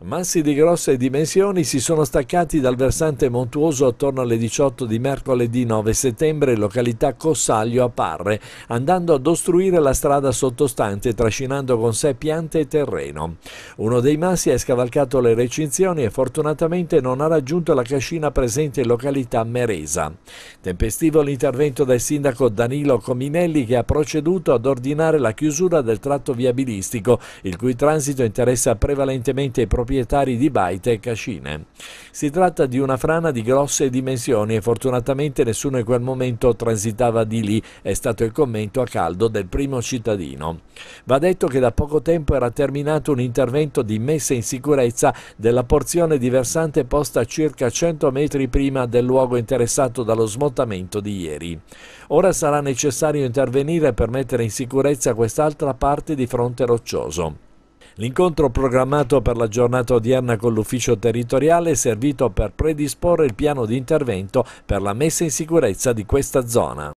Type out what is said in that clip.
Massi di grosse dimensioni si sono staccati dal versante montuoso attorno alle 18 di mercoledì 9 settembre in località Cossaglio a Parre, andando ad ostruire la strada sottostante trascinando con sé piante e terreno. Uno dei massi ha scavalcato le recinzioni e fortunatamente non ha raggiunto la cascina presente in località Meresa. Tempestivo l'intervento del sindaco Danilo Cominelli che ha proceduto ad ordinare la chiusura del tratto viabilistico, il cui transito interessa prevalentemente i proprietari di Baite e Cascine. Si tratta di una frana di grosse dimensioni e fortunatamente nessuno in quel momento transitava di lì, è stato il commento a caldo del primo cittadino. Va detto che da poco tempo era terminato un intervento di messa in sicurezza della porzione di versante posta circa 100 metri prima del luogo interessato dallo smottamento di ieri. Ora sarà necessario intervenire per mettere in sicurezza quest'altra parte di fronte roccioso. L'incontro programmato per la giornata odierna con l'ufficio territoriale è servito per predisporre il piano di intervento per la messa in sicurezza di questa zona.